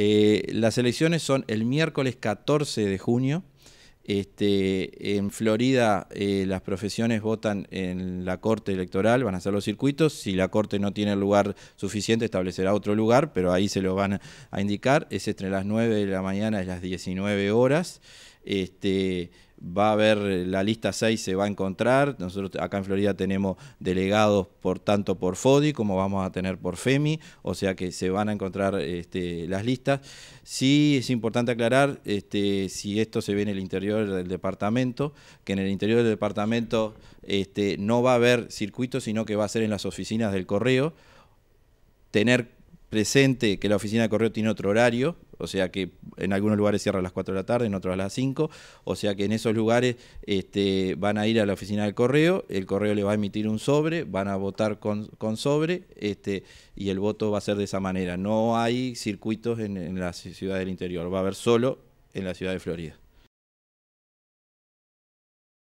Eh, las elecciones son el miércoles 14 de junio. Este, en Florida eh, las profesiones votan en la corte electoral, van a hacer los circuitos. Si la corte no tiene lugar suficiente, establecerá otro lugar, pero ahí se lo van a indicar. Es entre las 9 de la mañana y las 19 horas. Este, va a haber eh, la lista 6 se va a encontrar. Nosotros acá en Florida tenemos delegados por tanto por FODI como vamos a tener por FEMI, o sea que se van a encontrar este, las listas. Sí es importante aclarar este, si esto se ve en el interior del departamento, que en el interior del departamento este, no va a haber circuitos, sino que va a ser en las oficinas del correo. Tener presente que la oficina de correo tiene otro horario, o sea que en algunos lugares cierra a las 4 de la tarde, en otros a las 5, o sea que en esos lugares este, van a ir a la oficina del correo, el correo le va a emitir un sobre, van a votar con, con sobre este, y el voto va a ser de esa manera. No hay circuitos en la ciudad del interior, va a haber solo en la ciudad de Florida.